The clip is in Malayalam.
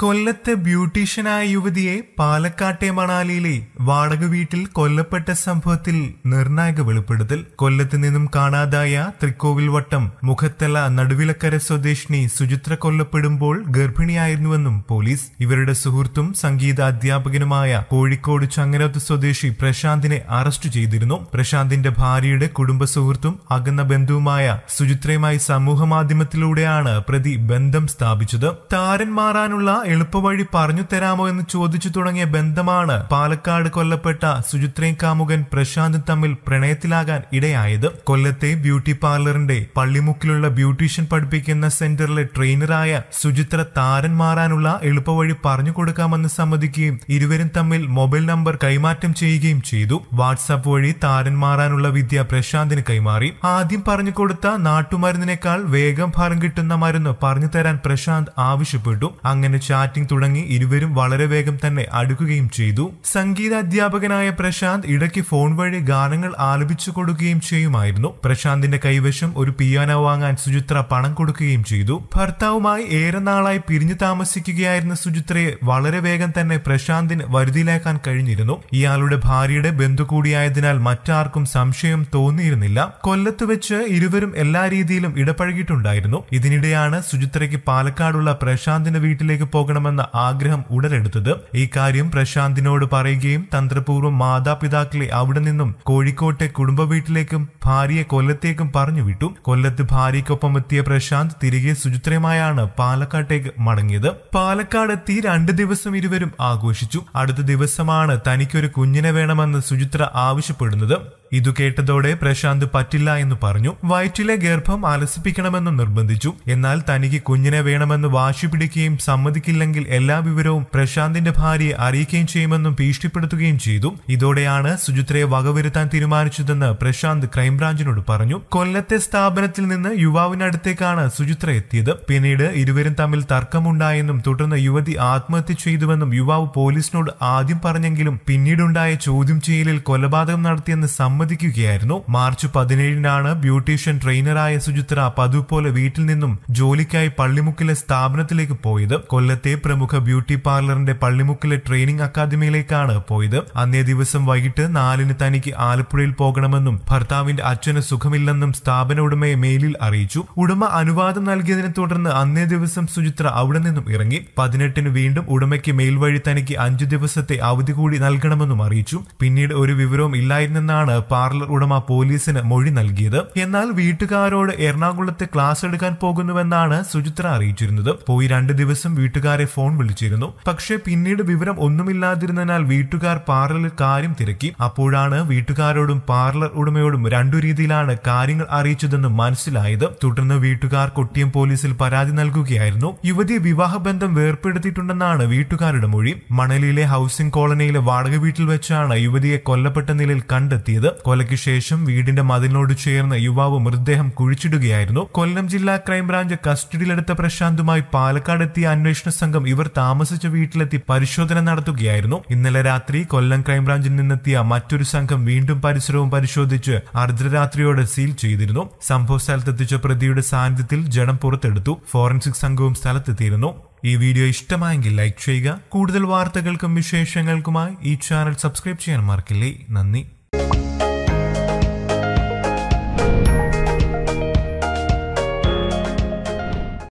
കൊല്ലത്തെ ബ്യൂട്ടീഷ്യനായ യുവതിയെ പാലക്കാട്ടെ മണാലിയിലെ വാടക വീട്ടിൽ കൊല്ലപ്പെട്ട സംഭവത്തിൽ നിർണായക വെളിപ്പെടുത്തൽ കൊല്ലത്ത് നിന്നും കാണാതായ തൃക്കോവിൽ വട്ടം മുഖത്തല നടുവിലക്കര സ്വദേശിനി സുചിത്ര കൊല്ലപ്പെടുമ്പോൾ ഗർഭിണിയായിരുന്നുവെന്നും പോലീസ് ഇവരുടെ സുഹൃത്തും സംഗീത അധ്യാപകനുമായ കോഴിക്കോട് ചങ്ങരത്ത് സ്വദേശി പ്രശാന്തിനെ അറസ്റ്റ് ചെയ്തിരുന്നു പ്രശാന്തിന്റെ ഭാര്യയുടെ കുടുംബ സുഹൃത്തും അകന്ന ബന്ധുവുമായ സുചിത്രയുമായി സമൂഹമാധ്യമത്തിലൂടെയാണ് പ്രതി ബന്ധം സ്ഥാപിച്ചത് താരൻ മാറാനുള്ള എളുപ്പവഴി പറഞ്ഞു തരാമോ എന്ന് ചോദിച്ചു തുടങ്ങിയ ബന്ധമാണ് പാലക്കാട് കൊല്ലപ്പെട്ട സുചിത്രയും കാമുകൻ പ്രശാന്ത് തമ്മിൽ പ്രണയത്തിലാകാൻ ഇടയായത് കൊല്ലത്തെ ബ്യൂട്ടി പാർലറിന്റെ പള്ളിമുക്കിലുള്ള ബ്യൂട്ടീഷ്യൻ പഠിപ്പിക്കുന്ന സെന്ററിലെ ട്രെയിനറായ സുചിത്ര താരൻ മാറാനുള്ള എളുപ്പവഴി പറഞ്ഞു കൊടുക്കാമെന്ന് സമ്മതിക്കുകയും ഇരുവരും തമ്മിൽ മൊബൈൽ നമ്പർ കൈമാറ്റം ചെയ്യുകയും ചെയ്തു വാട്സാപ്പ് വഴി താരൻ മാറാനുള്ള വിദ്യ പ്രശാന്തിന് കൈമാറി ആദ്യം പറഞ്ഞു കൊടുത്ത നാട്ടുമരുന്നിനേക്കാൾ വേഗം ഫലം കിട്ടുന്ന മരുന്ന് പറഞ്ഞു തരാൻ പ്രശാന്ത് ആവശ്യപ്പെട്ടു അങ്ങനെ ചാറ്റിംഗ് തുടങ്ങി ഇരുവരും വളരെ വേഗം തന്നെ അടുക്കുകയും ചെയ്തു സംഗീതാധ്യാപകനായ പ്രശാന്ത് ഇടയ്ക്ക് ഫോൺ വഴി ഗാനങ്ങൾ ആലപിച്ചു കൊടുക്കുകയും ചെയ്യുമായിരുന്നു പ്രശാന്തിന്റെ കൈവശം ഒരു പിയാനോ വാങ്ങാൻ സുചിത്ര പണം കൊടുക്കുകയും ചെയ്തു ഭർത്താവുമായി ഏറെ നാളായി പിരിഞ്ഞു താമസിക്കുകയായിരുന്ന സുചിത്രയെ വളരെ വേഗം തന്നെ പ്രശാന്തിന് വരുതിയിലാക്കാൻ കഴിഞ്ഞിരുന്നു ഇയാളുടെ ഭാര്യയുടെ ബന്ധു കൂടിയായതിനാൽ മറ്റാർക്കും സംശയം തോന്നിയിരുന്നില്ല കൊല്ലത്ത് വെച്ച് ഇരുവരും എല്ലാ രീതിയിലും ഇടപഴകിയിട്ടുണ്ടായിരുന്നു ഇതിനിടെയാണ് സുചിത്രയ്ക്ക് പാലക്കാടുള്ള പ്രശാന്തിന്റെ വീട്ടിലേക്ക് പോകണമെന്ന ആഗ്രഹം ഉടലെടുത്തത് ഇക്കാര്യം പ്രശാന്തിനോട് പറയുകയും തന്ത്രപൂർവ്വം മാതാപിതാക്കളെ അവിടെ നിന്നും കോഴിക്കോട്ടെ കുടുംബ വീട്ടിലേക്കും ഭാര്യയെ കൊല്ലത്തേക്കും പറഞ്ഞു വിട്ടു കൊല്ലത്ത് ഭാര്യയ്ക്കൊപ്പം എത്തിയ പ്രശാന്ത് തിരികെ സുചിത്രമായാണ് പാലക്കാട്ടേക്ക് മടങ്ങിയത് പാലക്കാട് എത്തി രണ്ട് ദിവസം ഇരുവരും ആഘോഷിച്ചു അടുത്ത ദിവസമാണ് തനിക്കൊരു കുഞ്ഞിനെ വേണമെന്ന് സുചിത്ര ആവശ്യപ്പെടുന്നത് ഇതു കേട്ടതോടെ പ്രശാന്ത് പറ്റില്ല എന്ന് പറഞ്ഞു വയറ്റിലെ ഗർഭം അലസിപ്പിക്കണമെന്ന് നിർബന്ധിച്ചു എന്നാൽ തനിക്ക് കുഞ്ഞിനെ വേണമെന്ന് വാശി പിടിക്കുകയും സമ്മതിക്കില്ലെങ്കിൽ എല്ലാ വിവരവും പ്രശാന്തിന്റെ ഭാര്യയെ അറിയിക്കുകയും ചെയ്യുമെന്നും ഭീഷണിപ്പെടുത്തുകയും ചെയ്തു ഇതോടെയാണ് സുചിത്രയെ വകവരുത്താൻ തീരുമാനിച്ചതെന്ന് പ്രശാന്ത് ക്രൈംബ്രാഞ്ചിനോട് പറഞ്ഞു കൊല്ലത്തെ സ്ഥാപനത്തിൽ നിന്ന് യുവാവിനടുത്തേക്കാണ് സുചിത്ര എത്തിയത് പിന്നീട് ഇരുവരും തമ്മിൽ തർക്കമുണ്ടായെന്നും തുടർന്ന് യുവതി ആത്മഹത്യ ചെയ്തുവെന്നും യുവാവ് പോലീസിനോട് ആദ്യം പറഞ്ഞെങ്കിലും പിന്നീടുണ്ടായ ചോദ്യം ചെയ്യലിൽ കൊലപാതകം നടത്തിയെന്ന് സമ്മതി സമ്മതിക്കുകയായിരുന്നു മാർച്ച് പതിനേഴിനാണ് ബ്യൂട്ടീഷ്യൻ ട്രെയിനറായ സുചിത്ര പതുപോലെ വീട്ടിൽ നിന്നും ജോലിക്കായി പള്ളിമുക്കിലെ സ്ഥാപനത്തിലേക്ക് പോയത് കൊല്ലത്തെ പ്രമുഖ ബ്യൂട്ടി പാർലറിന്റെ പള്ളിമുക്കിലെ ട്രെയിനിങ് അക്കാദമിയിലേക്കാണ് പോയത് അന്നേ ദിവസം വൈകിട്ട് നാലിന് തനിക്ക് ആലപ്പുഴയിൽ പോകണമെന്നും ഭർത്താവിന്റെ അച്ഛന് സുഖമില്ലെന്നും സ്ഥാപന ഉടമയെ മെയിലിൽ അറിയിച്ചു ഉടമ അനുവാദം നൽകിയതിനെ തുടർന്ന് അന്നേ ദിവസം സുചിത്ര അവിടെ നിന്നും ഇറങ്ങി പതിനെട്ടിന് വീണ്ടും ഉടമയ്ക്ക് മെയിൽ വഴി തനിക്ക് അഞ്ചു ദിവസത്തെ അവധി കൂടി നൽകണമെന്നും അറിയിച്ചു പിന്നീട് ഒരു വിവരവും ഇല്ലായിരുന്നെന്നാണ് പാർലർ ഉടമ പോലീസിന് മൊഴി നൽകിയത് എന്നാൽ വീട്ടുകാരോട് എറണാകുളത്ത് ക്ലാസ് എടുക്കാൻ പോകുന്നുവെന്നാണ് സുചിത്ര അറിയിച്ചിരുന്നത് പോയി രണ്ട് ദിവസം വീട്ടുകാരെ ഫോൺ വിളിച്ചിരുന്നു പക്ഷേ പിന്നീട് വിവരം ഒന്നുമില്ലാതിരുന്നതിനാൽ വീട്ടുകാർ പാർലറിൽ കാര്യം തിരക്കി അപ്പോഴാണ് വീട്ടുകാരോടും പാർലർ ഉടമയോടും രണ്ടു രീതിയിലാണ് കാര്യങ്ങൾ അറിയിച്ചതെന്ന് മനസ്സിലായത് തുടർന്ന് വീട്ടുകാർ കൊട്ടിയം പോലീസിൽ പരാതി നൽകുകയായിരുന്നു യുവതി വിവാഹബന്ധം വേർപ്പെടുത്തിയിട്ടുണ്ടെന്നാണ് വീട്ടുകാരുടെ മൊഴി മണലിയിലെ ഹൗസിംഗ് കോളനിയിലെ വാടക വീട്ടിൽ വെച്ചാണ് യുവതിയെ കൊല്ലപ്പെട്ട നിലയിൽ കണ്ടെത്തിയത് കൊലയ്ക്ക് ശേഷം വീടിന്റെ മതിലിനോട് ചേർന്ന് യുവാവ് മൃതദേഹം കുഴിച്ചിടുകയായിരുന്നു കൊല്ലം ജില്ലാ ക്രൈംബ്രാഞ്ച് കസ്റ്റഡിയിലെടുത്ത പ്രശാന്തുമായി പാലക്കാട് എത്തിയ അന്വേഷണ സംഘം ഇവർ താമസിച്ച വീട്ടിലെത്തി പരിശോധന നടത്തുകയായിരുന്നു ഇന്നലെ രാത്രി കൊല്ലം ക്രൈംബ്രാഞ്ചിൽ നിന്നെത്തിയ മറ്റൊരു സംഘം വീണ്ടും പരിസരവും പരിശോധിച്ച് അർദ്ധരാത്രിയോടെ സീൽ ചെയ്തിരുന്നു സംഭവ സ്ഥലത്തെത്തിച്ച പ്രതിയുടെ സാന്നിധ്യത്തിൽ ജഡം പുറത്തെടുത്തു ഫോറൻസിക് സംഘവും സ്ഥലത്തെത്തിയിരുന്നു ഈ വീഡിയോ ഇഷ്ടമായെങ്കിൽ ലൈക്ക് ചെയ്യുക കൂടുതൽ വാർത്തകൾക്കും വിശേഷങ്ങൾക്കുമായി ഈ ചാനൽ സബ്സ്ക്രൈബ് ചെയ്യാൻ മറക്കില്ലേ നന്ദി